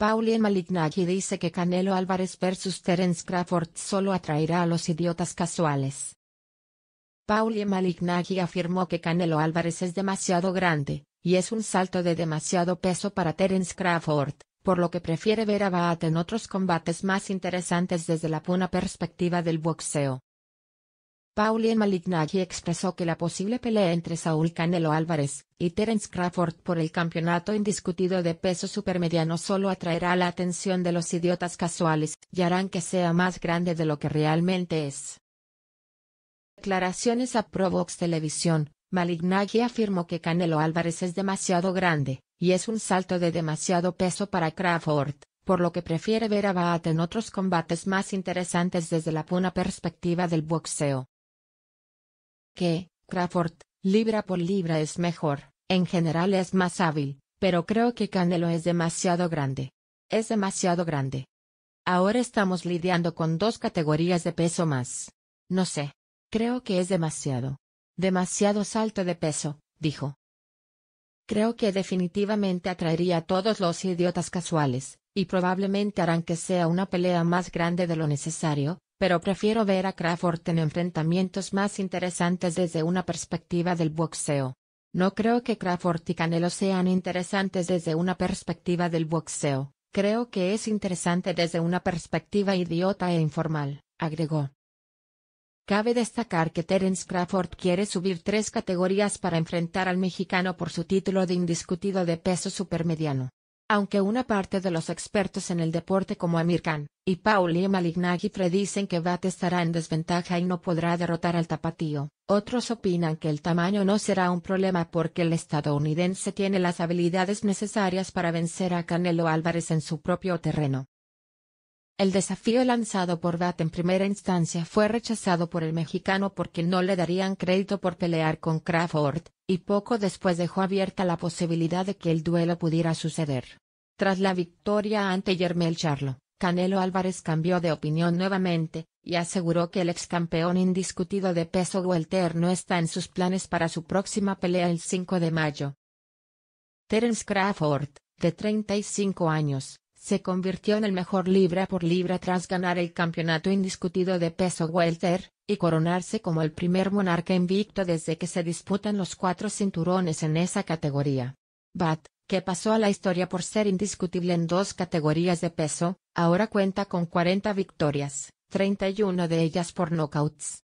Paulie Malignaggi dice que Canelo Álvarez versus Terence Crawford solo atraerá a los idiotas casuales. Paulie Malignaggi afirmó que Canelo Álvarez es demasiado grande, y es un salto de demasiado peso para Terence Crawford, por lo que prefiere ver a Baat en otros combates más interesantes desde la puna perspectiva del boxeo. Paulien Malignaggi expresó que la posible pelea entre Saúl Canelo Álvarez y Terence Crawford por el campeonato indiscutido de peso supermediano solo atraerá la atención de los idiotas casuales y harán que sea más grande de lo que realmente es. Declaraciones a Provox Televisión, Malignaggi afirmó que Canelo Álvarez es demasiado grande, y es un salto de demasiado peso para Crawford por lo que prefiere ver a Baat en otros combates más interesantes desde la puna perspectiva del boxeo que, Crawford, libra por libra es mejor, en general es más hábil, pero creo que Canelo es demasiado grande. Es demasiado grande. Ahora estamos lidiando con dos categorías de peso más. No sé. Creo que es demasiado. Demasiado salto de peso, dijo. Creo que definitivamente atraería a todos los idiotas casuales, y probablemente harán que sea una pelea más grande de lo necesario, pero prefiero ver a Crawford en enfrentamientos más interesantes desde una perspectiva del boxeo. No creo que Crawford y Canelo sean interesantes desde una perspectiva del boxeo, creo que es interesante desde una perspectiva idiota e informal, agregó. Cabe destacar que Terence Crawford quiere subir tres categorías para enfrentar al mexicano por su título de indiscutido de peso supermediano aunque una parte de los expertos en el deporte como Amir Khan y Pauli e. Malignaggi predicen que Bat estará en desventaja y no podrá derrotar al tapatío, otros opinan que el tamaño no será un problema porque el estadounidense tiene las habilidades necesarias para vencer a Canelo Álvarez en su propio terreno. El desafío lanzado por Bat en primera instancia fue rechazado por el mexicano porque no le darían crédito por pelear con Crawford, y poco después dejó abierta la posibilidad de que el duelo pudiera suceder. Tras la victoria ante Yermel Charlo, Canelo Álvarez cambió de opinión nuevamente, y aseguró que el ex campeón indiscutido de peso welter no está en sus planes para su próxima pelea el 5 de mayo. Terence Crawford, de 35 años, se convirtió en el mejor libra por libra tras ganar el campeonato indiscutido de peso welter, y coronarse como el primer monarca invicto desde que se disputan los cuatro cinturones en esa categoría. Bat, que pasó a la historia por ser indiscutible en dos categorías de peso, ahora cuenta con 40 victorias, 31 de ellas por knockouts.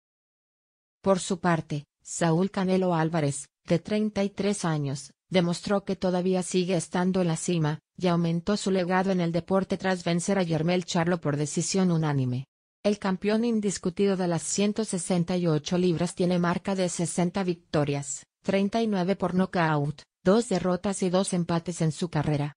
Por su parte, Saúl Canelo Álvarez, de 33 años, demostró que todavía sigue estando en la cima, y aumentó su legado en el deporte tras vencer a Yermel Charlo por decisión unánime. El campeón indiscutido de las 168 libras tiene marca de 60 victorias, 39 por nocaut, dos derrotas y dos empates en su carrera.